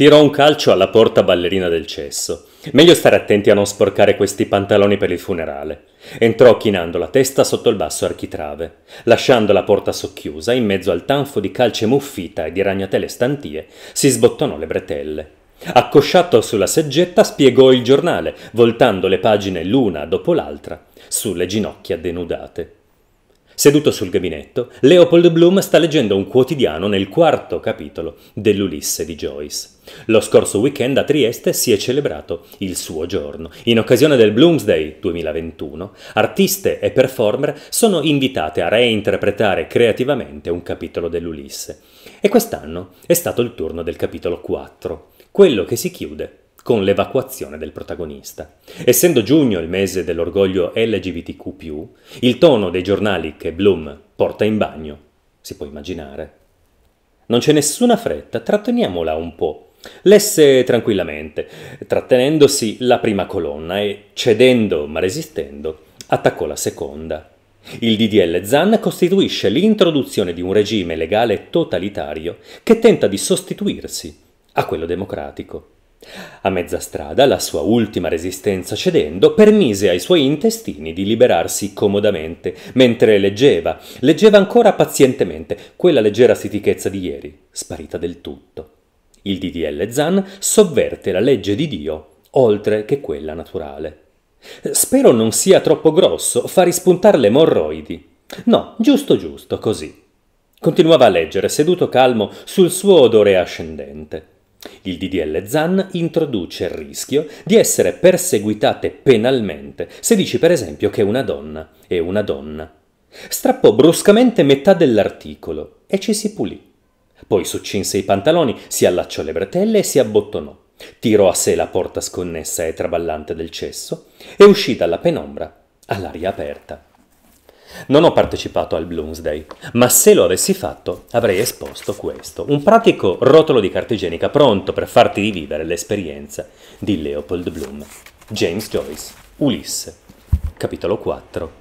Tirò un calcio alla porta ballerina del cesso. Meglio stare attenti a non sporcare questi pantaloni per il funerale. Entrò chinando la testa sotto il basso architrave, lasciando la porta socchiusa in mezzo al tanfo di calce muffita e di ragnatele stantie, si sbottonò le bretelle. Accosciato sulla seggetta spiegò il giornale, voltando le pagine l'una dopo l'altra, sulle ginocchia denudate. Seduto sul gabinetto, Leopold Bloom sta leggendo un quotidiano nel quarto capitolo dell'Ulisse di Joyce. Lo scorso weekend a Trieste si è celebrato il suo giorno. In occasione del Bloomsday 2021, artiste e performer sono invitate a reinterpretare creativamente un capitolo dell'Ulisse. E quest'anno è stato il turno del capitolo 4, quello che si chiude con l'evacuazione del protagonista. Essendo giugno il mese dell'orgoglio LGBTQ, il tono dei giornali che Bloom porta in bagno si può immaginare. Non c'è nessuna fretta, tratteniamola un po'. Lesse tranquillamente, trattenendosi la prima colonna e, cedendo ma resistendo, attaccò la seconda. Il DDL Zan costituisce l'introduzione di un regime legale totalitario che tenta di sostituirsi a quello democratico. A mezza strada, la sua ultima resistenza cedendo, permise ai suoi intestini di liberarsi comodamente, mentre leggeva, leggeva ancora pazientemente quella leggera sitichezza di ieri, sparita del tutto. Il DDL Zan sovverte la legge di Dio oltre che quella naturale. Spero non sia troppo grosso, fa rispuntare le morroidi. No, giusto giusto, così. Continuava a leggere, seduto calmo sul suo odore ascendente. Il DDL ZAN introduce il rischio di essere perseguitate penalmente se dici per esempio che una donna è una donna. Strappò bruscamente metà dell'articolo e ci si pulì. Poi succinse i pantaloni, si allacciò le bretelle e si abbottonò. Tirò a sé la porta sconnessa e traballante del cesso e uscì dalla penombra all'aria aperta. Non ho partecipato al Bloomsday, ma se lo avessi fatto avrei esposto questo, un pratico rotolo di carta igienica pronto per farti rivivere l'esperienza di Leopold Bloom. James Joyce, Ulisse, capitolo 4,